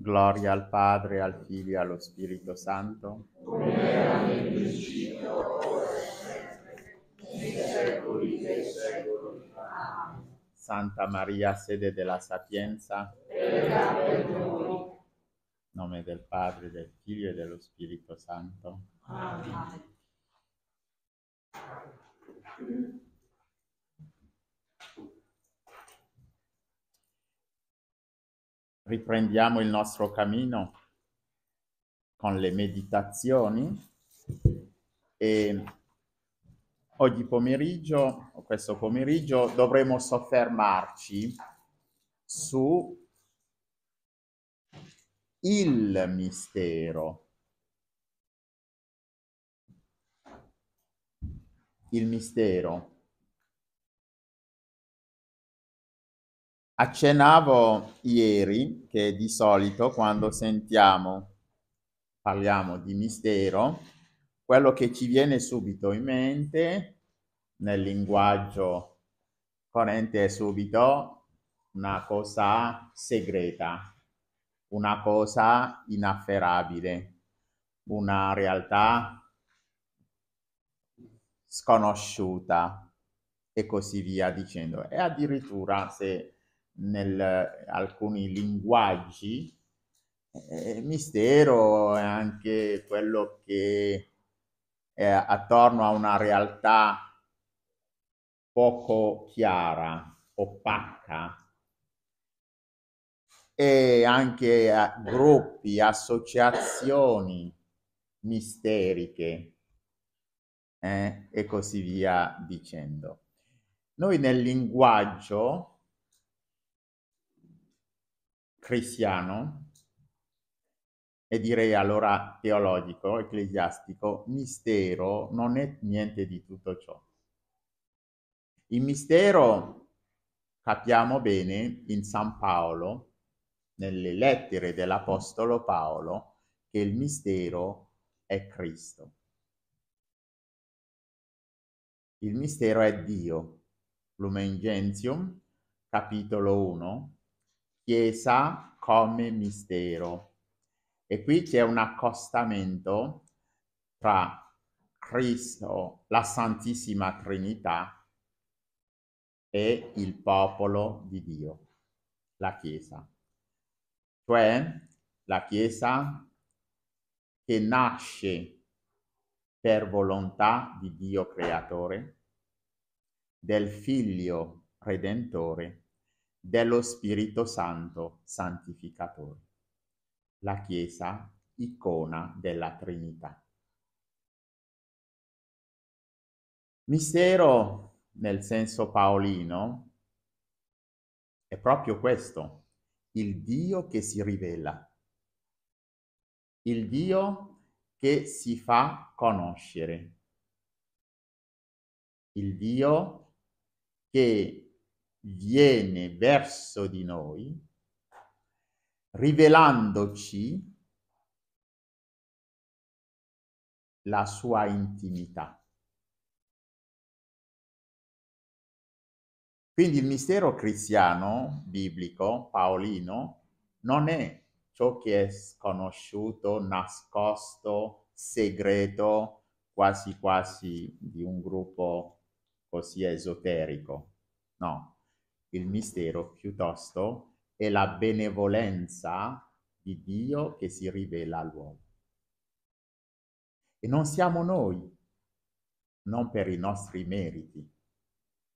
Gloria al Padre, al Figlio e allo Spirito Santo. Come era nel principio, ora e sempre, nei secoli dei secoli. Amen. Santa Maria, sede della sapienza, prega per noi. Nome del Padre, del Figlio e dello Spirito Santo. Amen. riprendiamo il nostro cammino con le meditazioni e oggi pomeriggio, questo pomeriggio, dovremo soffermarci su il mistero. Il mistero Accennavo ieri che di solito quando sentiamo, parliamo di mistero, quello che ci viene subito in mente nel linguaggio corrente è subito una cosa segreta, una cosa inafferrabile, una realtà sconosciuta e così via dicendo. E addirittura se nel, alcuni linguaggi, eh, mistero è anche quello che è attorno a una realtà poco chiara, opaca, e anche a gruppi, associazioni misteriche eh, e così via dicendo. Noi nel linguaggio cristiano e direi allora teologico, ecclesiastico, mistero non è niente di tutto ciò. Il mistero capiamo bene in San Paolo, nelle lettere dell'Apostolo Paolo, che il mistero è Cristo. Il mistero è Dio. Lumen Gentium, capitolo 1, Chiesa come mistero. E qui c'è un accostamento tra Cristo, la Santissima Trinità e il popolo di Dio, la Chiesa. Cioè la Chiesa che nasce per volontà di Dio creatore, del figlio redentore dello Spirito Santo santificatore. La Chiesa, icona della Trinità. Mistero nel senso paolino è proprio questo, il Dio che si rivela, il Dio che si fa conoscere, il Dio che viene verso di noi, rivelandoci la sua intimità. Quindi il mistero cristiano, biblico, paolino, non è ciò che è sconosciuto, nascosto, segreto, quasi quasi di un gruppo così esoterico. No, il mistero piuttosto è la benevolenza di Dio che si rivela all'uomo. E non siamo noi, non per i nostri meriti,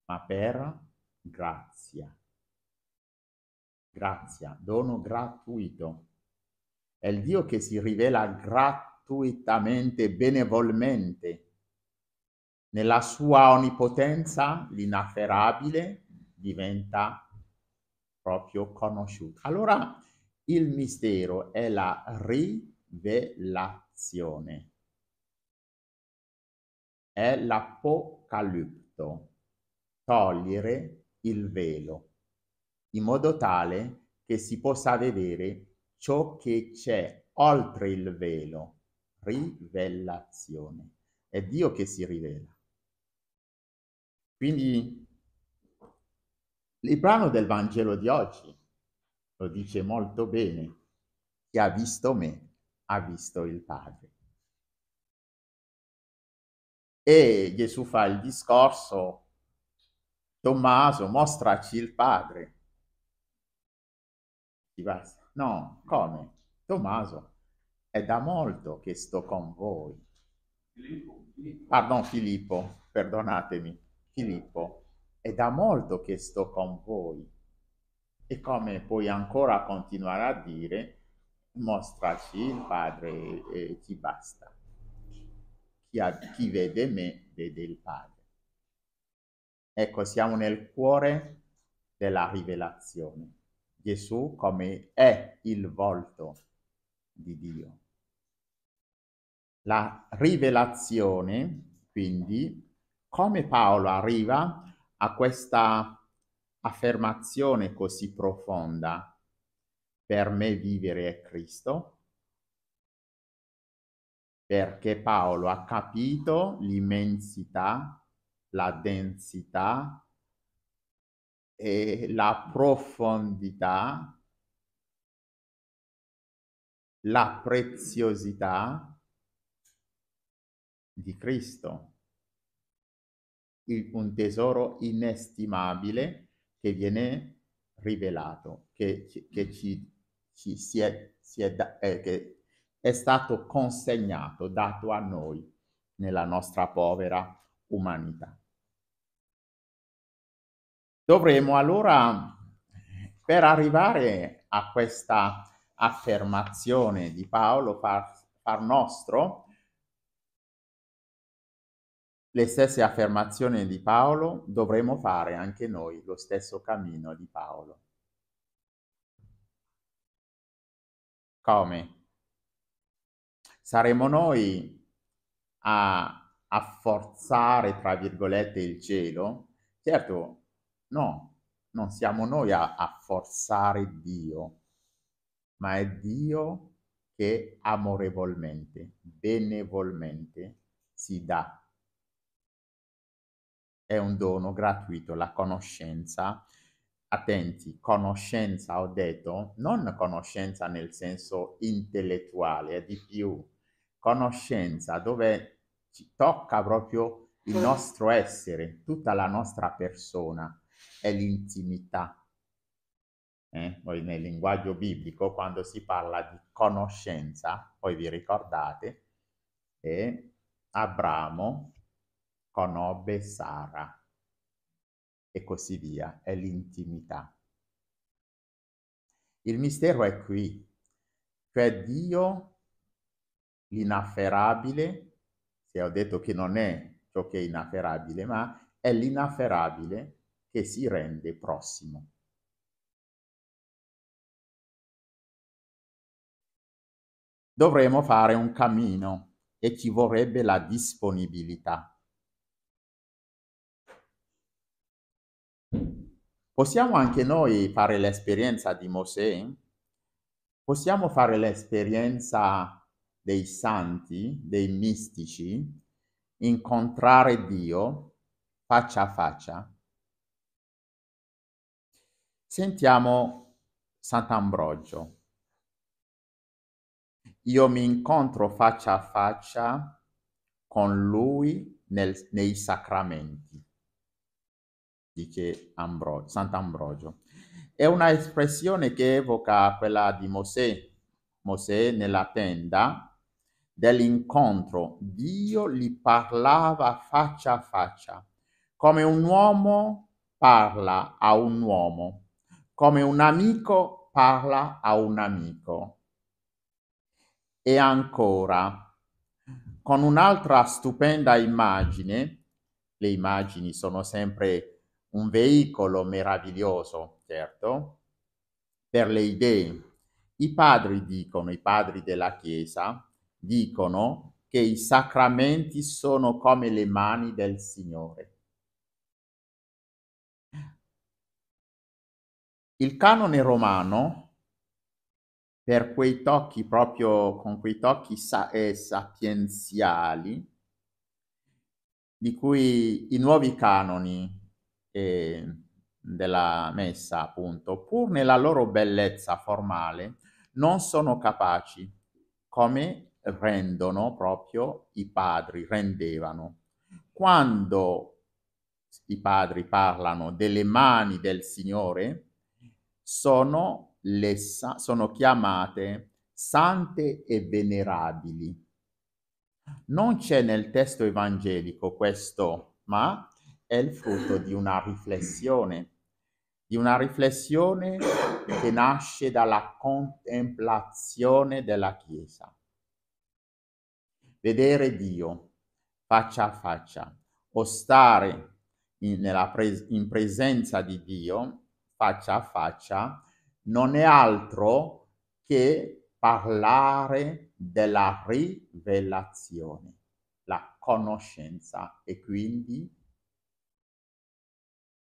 ma per grazia. Grazia, dono gratuito. È il Dio che si rivela gratuitamente, benevolmente, nella sua onnipotenza, l'inafferabile, diventa proprio conosciuto. Allora il mistero è la rivelazione, è l'apocalipto, togliere il velo, in modo tale che si possa vedere ciò che c'è oltre il velo, rivelazione. È Dio che si rivela. Quindi il brano del Vangelo di oggi lo dice molto bene. Chi ha visto me ha visto il Padre. E Gesù fa il discorso, Tommaso, mostraci il Padre. No, come? Tommaso, è da molto che sto con voi. Filippo. Pardon Filippo, perdonatemi, Filippo è da molto che sto con voi. E come puoi ancora continuare a dire, mostraci il Padre e ti basta. Chi, ha, chi vede me vede il Padre. Ecco, siamo nel cuore della rivelazione. Gesù come è il volto di Dio. La rivelazione, quindi, come Paolo arriva a questa affermazione così profonda, per me vivere è Cristo, perché Paolo ha capito l'immensità, la densità e la profondità, la preziosità di Cristo un tesoro inestimabile che viene rivelato, che, che ci, ci, si è, si è da, eh, che è stato consegnato, dato a noi nella nostra povera umanità. Dovremo allora, per arrivare a questa affermazione di Paolo, far, far nostro, le stesse affermazioni di Paolo dovremo fare anche noi, lo stesso cammino di Paolo. Come? Saremo noi a, a forzare, tra virgolette, il cielo? Certo, no, non siamo noi a, a forzare Dio, ma è Dio che amorevolmente, benevolmente si dà è un dono gratuito, la conoscenza. Attenti, conoscenza ho detto, non conoscenza nel senso intellettuale, è di più. Conoscenza dove ci tocca proprio il nostro essere, tutta la nostra persona, è l'intimità. Eh? Poi nel linguaggio biblico, quando si parla di conoscenza, poi vi ricordate, eh? Abramo conobbe Sara. E così via, è l'intimità. Il mistero è qui, cioè Dio, l'inafferabile, se ho detto che non è ciò che è inafferabile, ma è l'inafferabile che si rende prossimo. Dovremmo fare un cammino e ci vorrebbe la disponibilità. Possiamo anche noi fare l'esperienza di Mosè? Possiamo fare l'esperienza dei santi, dei mistici, incontrare Dio faccia a faccia? Sentiamo Sant'Ambrogio. Io mi incontro faccia a faccia con Lui nel, nei sacramenti dice Ambro- Sant'Ambrogio. È una espressione che evoca quella di Mosè, Mosè nella tenda dell'incontro. Dio gli parlava faccia a faccia, come un uomo parla a un uomo, come un amico parla a un amico. E ancora, con un'altra stupenda immagine, le immagini sono sempre un veicolo meraviglioso, certo, per le idee. I padri dicono, i padri della Chiesa, dicono che i sacramenti sono come le mani del Signore. Il canone romano, per quei tocchi proprio con quei tocchi sa- eh, sapienziali, di cui i nuovi canoni eh, della messa, appunto, pur nella loro bellezza formale, non sono capaci, come rendono proprio i padri, rendevano. Quando i padri parlano delle mani del Signore, sono, le, sono chiamate sante e venerabili. Non c'è nel testo evangelico questo, ma è il frutto di una riflessione, di una riflessione che nasce dalla contemplazione della Chiesa. Vedere Dio faccia a faccia o stare in, pres- in presenza di Dio faccia a faccia non è altro che parlare della rivelazione, la conoscenza e quindi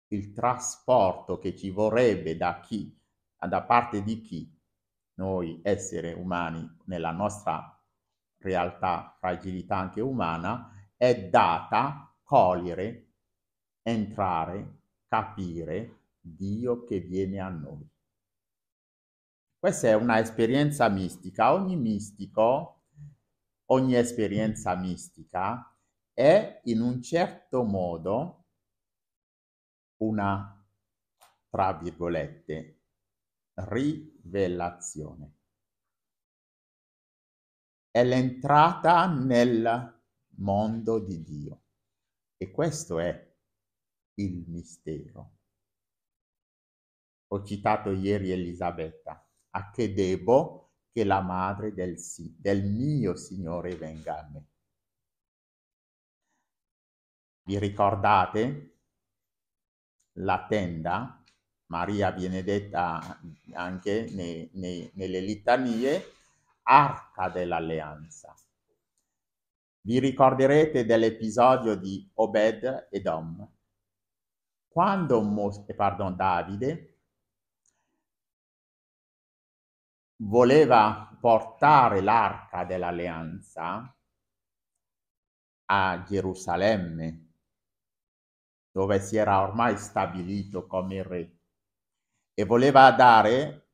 il trasporto che ci vorrebbe da chi, da parte di chi noi esseri umani nella nostra realtà, fragilità anche umana, è data cogliere, entrare, capire Dio che viene a noi. Questa è una esperienza mistica. Ogni mistico, ogni esperienza mistica è in un certo modo una, tra virgolette, rivelazione. È l'entrata nel mondo di Dio. E questo è il mistero. Ho citato ieri Elisabetta, a che debo che la madre del, del mio Signore venga a me. Vi ricordate la tenda, Maria viene detta anche nei, nei, nelle litanie, arca dell'alleanza. Vi ricorderete dell'episodio di Obed e Dom. quando Mos- eh, pardon, Davide voleva portare l'arca dell'alleanza a Gerusalemme dove si era ormai stabilito come re e voleva dare